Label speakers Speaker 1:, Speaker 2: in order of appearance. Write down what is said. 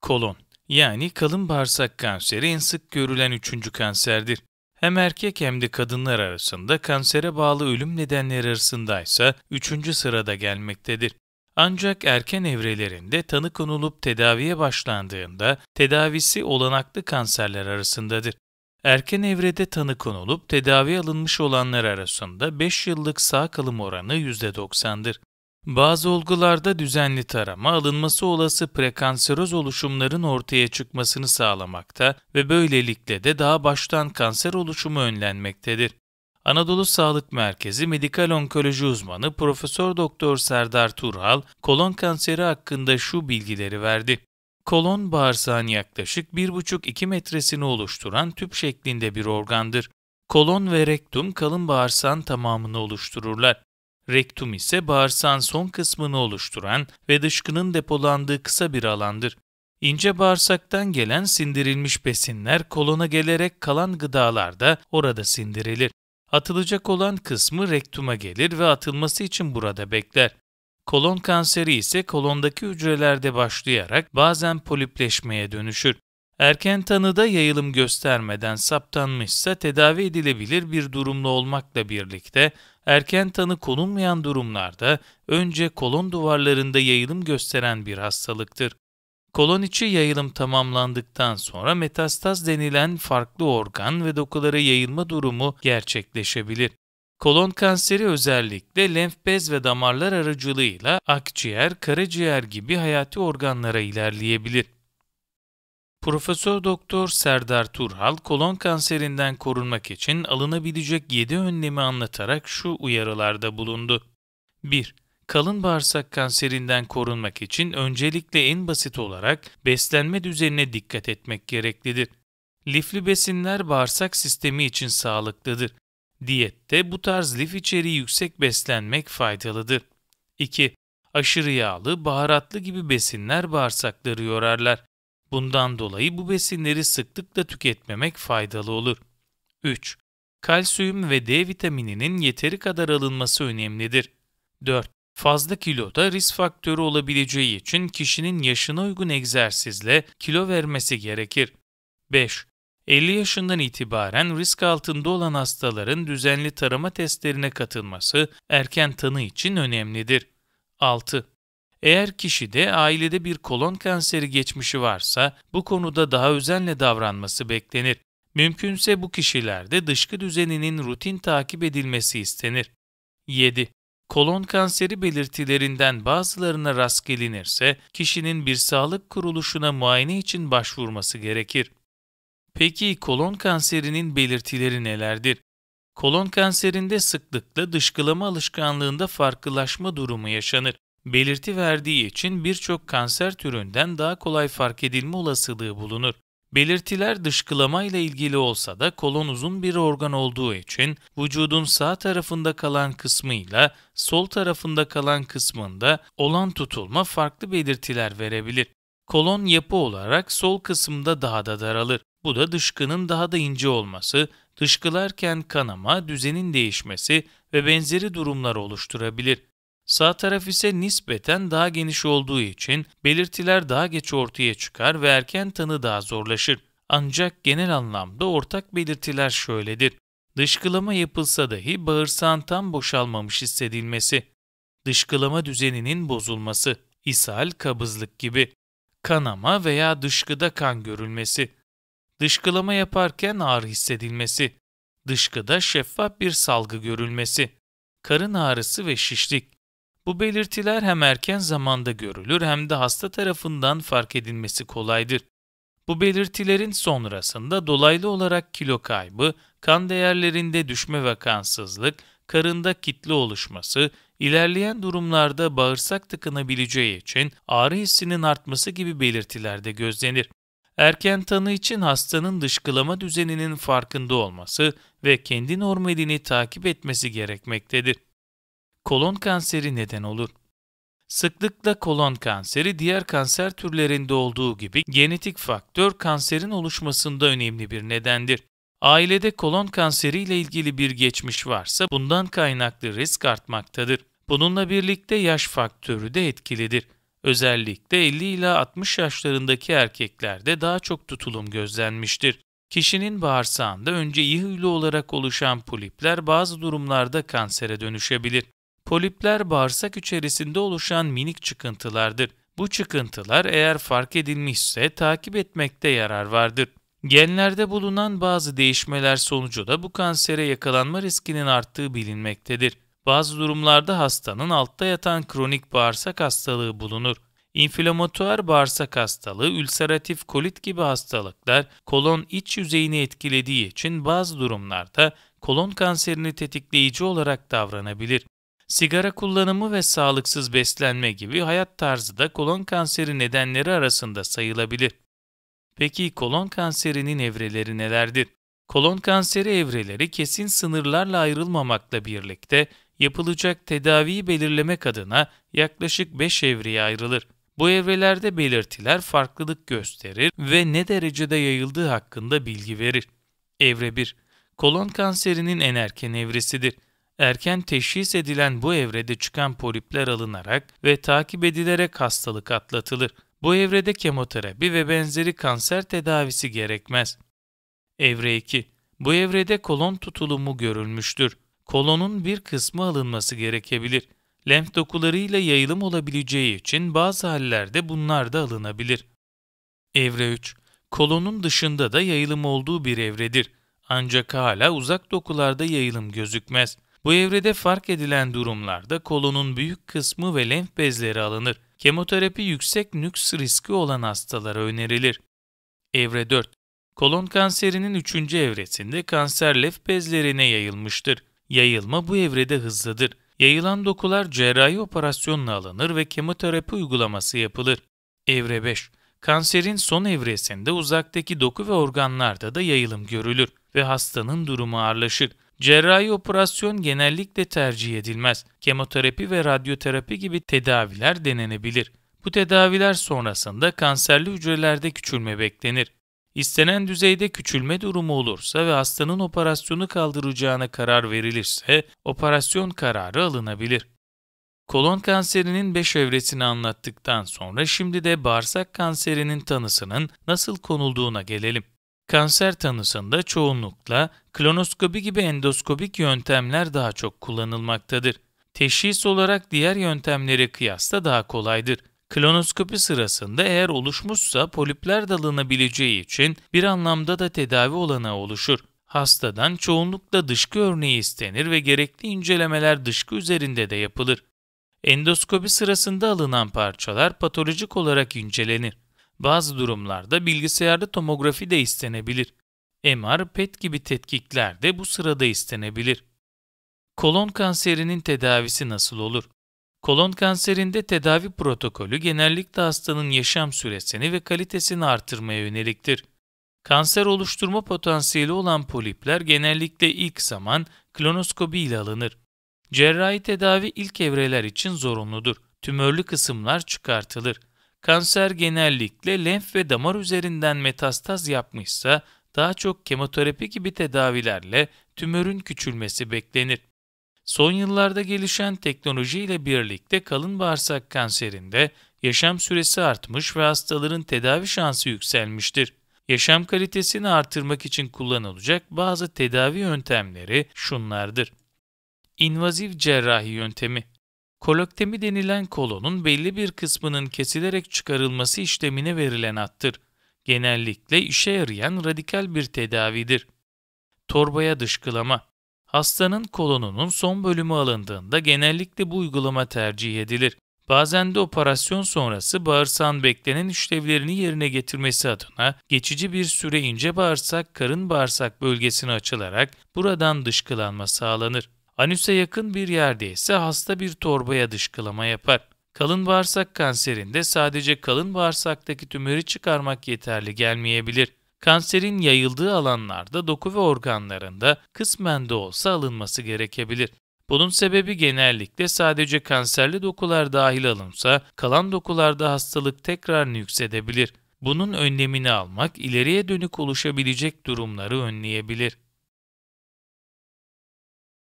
Speaker 1: Kolon yani kalın bağırsak kanseri en sık görülen üçüncü kanserdir. Hem erkek hem de kadınlar arasında kansere bağlı ölüm nedenleri arasında ise üçüncü sırada gelmektedir. Ancak erken evrelerinde tanı konulup tedaviye başlandığında tedavisi olanaklı kanserler arasındadır. Erken evrede tanı konulup tedavi alınmış olanlar arasında 5 yıllık sağ kalım oranı %90'dır. Bazı olgularda düzenli tarama alınması olası prekanseroz oluşumların ortaya çıkmasını sağlamakta ve böylelikle de daha baştan kanser oluşumu önlenmektedir. Anadolu Sağlık Merkezi Medikal Onkoloji Uzmanı Profesör Doktor Serdar Turhal kolon kanseri hakkında şu bilgileri verdi. Kolon bağırsağın yaklaşık 1,5-2 metresini oluşturan tüp şeklinde bir organdır. Kolon ve rektum kalın bağırsağın tamamını oluştururlar. Rektum ise bağırsağın son kısmını oluşturan ve dışkının depolandığı kısa bir alandır. İnce bağırsaktan gelen sindirilmiş besinler kolona gelerek kalan gıdalar da orada sindirilir. Atılacak olan kısmı rektuma gelir ve atılması için burada bekler. Kolon kanseri ise kolondaki hücrelerde başlayarak bazen polipleşmeye dönüşür. Erken tanıda yayılım göstermeden saptanmışsa tedavi edilebilir bir durumda olmakla birlikte erken tanı konulmayan durumlarda önce kolon duvarlarında yayılım gösteren bir hastalıktır. Kolon içi yayılım tamamlandıktan sonra metastaz denilen farklı organ ve dokulara yayılma durumu gerçekleşebilir. Kolon kanseri özellikle lenf bez ve damarlar aracılığıyla akciğer, karaciğer gibi hayati organlara ilerleyebilir. Profesör Doktor Serdar Turhal kolon kanserinden korunmak için alınabilecek 7 önlemi anlatarak şu uyarılarda bulundu. 1. Kalın bağırsak kanserinden korunmak için öncelikle en basit olarak beslenme düzenine dikkat etmek gereklidir. Lifli besinler bağırsak sistemi için sağlıklıdır. Diyette bu tarz lif içeriği yüksek beslenmek faydalıdır. 2. Aşırı yağlı, baharatlı gibi besinler bağırsakları yorarlar. Bundan dolayı bu besinleri sıklıkla tüketmemek faydalı olur. 3. Kalsiyum ve D vitamininin yeteri kadar alınması önemlidir. 4. Fazla kilo da risk faktörü olabileceği için kişinin yaşına uygun egzersizle kilo vermesi gerekir. 5. 50 yaşından itibaren risk altında olan hastaların düzenli tarama testlerine katılması erken tanı için önemlidir. 6. Eğer kişide ailede bir kolon kanseri geçmişi varsa bu konuda daha özenle davranması beklenir. Mümkünse bu kişilerde dışkı düzeninin rutin takip edilmesi istenir. 7. Kolon kanseri belirtilerinden bazılarına rast gelinirse kişinin bir sağlık kuruluşuna muayene için başvurması gerekir. Peki kolon kanserinin belirtileri nelerdir? Kolon kanserinde sıklıkla dışkılama alışkanlığında farklılaşma durumu yaşanır. Belirti verdiği için birçok kanser türünden daha kolay fark edilme olasılığı bulunur. Belirtiler dışkılama ile ilgili olsa da kolon uzun bir organ olduğu için vücudun sağ tarafında kalan kısmıyla sol tarafında kalan kısmında olan tutulma farklı belirtiler verebilir. Kolon yapı olarak sol kısımda daha da daralır. Bu da dışkının daha da ince olması, dışkılarken kanama, düzenin değişmesi ve benzeri durumlar oluşturabilir. Sağ taraf ise nispeten daha geniş olduğu için belirtiler daha geç ortaya çıkar ve erken tanı daha zorlaşır. Ancak genel anlamda ortak belirtiler şöyledir. Dışkılama yapılsa dahi bağırsağın tam boşalmamış hissedilmesi, dışkılama düzeninin bozulması, ishal, kabızlık gibi, kanama veya dışkıda kan görülmesi, dışkılama yaparken ağrı hissedilmesi, dışkıda şeffaf bir salgı görülmesi, karın ağrısı ve şişlik, bu belirtiler hem erken zamanda görülür hem de hasta tarafından fark edilmesi kolaydır. Bu belirtilerin sonrasında dolaylı olarak kilo kaybı, kan değerlerinde düşme ve kansızlık, karında kitle oluşması, ilerleyen durumlarda bağırsak tıkanabileceği için ağrı hissinin artması gibi belirtilerde gözlenir. Erken tanı için hastanın dışkılama düzeninin farkında olması ve kendi normalini takip etmesi gerekmektedir kolon kanseri neden olur. Sıklıkla kolon kanseri diğer kanser türlerinde olduğu gibi genetik faktör kanserin oluşmasında önemli bir nedendir. Ailede kolon kanseri ile ilgili bir geçmiş varsa bundan kaynaklı risk artmaktadır. Bununla birlikte yaş faktörü de etkilidir. Özellikle 50 ila 60 yaşlarındaki erkeklerde daha çok tutulum gözlenmiştir. Kişinin bağırsağında önce iyi huylu olarak oluşan polipler bazı durumlarda kansere dönüşebilir. Polipler bağırsak içerisinde oluşan minik çıkıntılardır. Bu çıkıntılar eğer fark edilmişse takip etmekte yarar vardır. Genlerde bulunan bazı değişmeler sonucu da bu kansere yakalanma riskinin arttığı bilinmektedir. Bazı durumlarda hastanın altta yatan kronik bağırsak hastalığı bulunur. İnflamatuar bağırsak hastalığı, ülseratif kolit gibi hastalıklar kolon iç yüzeyini etkilediği için bazı durumlarda kolon kanserini tetikleyici olarak davranabilir sigara kullanımı ve sağlıksız beslenme gibi hayat tarzı da kolon kanseri nedenleri arasında sayılabilir. Peki kolon kanserinin evreleri nelerdir? Kolon kanseri evreleri kesin sınırlarla ayrılmamakla birlikte yapılacak tedaviyi belirlemek adına yaklaşık 5 evreye ayrılır. Bu evrelerde belirtiler farklılık gösterir ve ne derecede yayıldığı hakkında bilgi verir. Evre 1. Kolon kanserinin en erken evresidir. Erken teşhis edilen bu evrede çıkan polipler alınarak ve takip edilerek hastalık atlatılır. Bu evrede kemoterapi ve benzeri kanser tedavisi gerekmez. Evre 2. Bu evrede kolon tutulumu görülmüştür. Kolonun bir kısmı alınması gerekebilir. Lenf dokularıyla yayılım olabileceği için bazı hallerde bunlar da alınabilir. Evre 3. Kolonun dışında da yayılım olduğu bir evredir. Ancak hala uzak dokularda yayılım gözükmez. Bu evrede fark edilen durumlarda kolonun büyük kısmı ve lenf bezleri alınır. Kemoterapi yüksek nüks riski olan hastalara önerilir. Evre 4 Kolon kanserinin 3. evresinde kanser lenf bezlerine yayılmıştır. Yayılma bu evrede hızlıdır. Yayılan dokular cerrahi operasyonla alınır ve kemoterapi uygulaması yapılır. Evre 5 Kanserin son evresinde uzaktaki doku ve organlarda da yayılım görülür ve hastanın durumu ağırlaşır. Cerrahi operasyon genellikle tercih edilmez. Kemoterapi ve radyoterapi gibi tedaviler denenebilir. Bu tedaviler sonrasında kanserli hücrelerde küçülme beklenir. İstenen düzeyde küçülme durumu olursa ve hastanın operasyonu kaldıracağına karar verilirse operasyon kararı alınabilir. Kolon kanserinin 5 evresini anlattıktan sonra şimdi de bağırsak kanserinin tanısının nasıl konulduğuna gelelim. Kanser tanısında çoğunlukla klonoskopi gibi endoskopik yöntemler daha çok kullanılmaktadır. Teşhis olarak diğer yöntemlere kıyasla daha kolaydır. Klonoskopi sırasında eğer oluşmuşsa polipler dalınabileceği için bir anlamda da tedavi olanağı oluşur. Hastadan çoğunlukla dışkı örneği istenir ve gerekli incelemeler dışkı üzerinde de yapılır. Endoskopi sırasında alınan parçalar patolojik olarak incelenir. Bazı durumlarda bilgisayarda tomografi de istenebilir. MR, PET gibi tetkikler de bu sırada istenebilir. Kolon kanserinin tedavisi nasıl olur? Kolon kanserinde tedavi protokolü genellikle hastanın yaşam süresini ve kalitesini artırmaya yöneliktir. Kanser oluşturma potansiyeli olan polipler genellikle ilk zaman klonoskobi ile alınır. Cerrahi tedavi ilk evreler için zorunludur. Tümörlü kısımlar çıkartılır. Kanser genellikle lenf ve damar üzerinden metastaz yapmışsa daha çok kemoterapi gibi tedavilerle tümörün küçülmesi beklenir. Son yıllarda gelişen teknoloji ile birlikte kalın bağırsak kanserinde yaşam süresi artmış ve hastaların tedavi şansı yükselmiştir. Yaşam kalitesini artırmak için kullanılacak bazı tedavi yöntemleri şunlardır. İnvazif cerrahi yöntemi Koloktemi denilen kolonun belli bir kısmının kesilerek çıkarılması işlemine verilen addır. Genellikle işe yarayan radikal bir tedavidir. Torbaya dışkılama Hastanın kolonunun son bölümü alındığında genellikle bu uygulama tercih edilir. Bazen de operasyon sonrası bağırsağın beklenen işlevlerini yerine getirmesi adına geçici bir süre ince bağırsak karın bağırsak bölgesine açılarak buradan dışkılanma sağlanır. Anüse yakın bir yerde ise hasta bir torbaya dışkılama yapar. Kalın bağırsak kanserinde sadece kalın bağırsaktaki tümörü çıkarmak yeterli gelmeyebilir. Kanserin yayıldığı alanlarda doku ve organlarında kısmen de olsa alınması gerekebilir. Bunun sebebi genellikle sadece kanserli dokular dahil alınsa kalan dokularda hastalık tekrar nüksedebilir. Bunun önlemini almak ileriye dönük oluşabilecek durumları önleyebilir.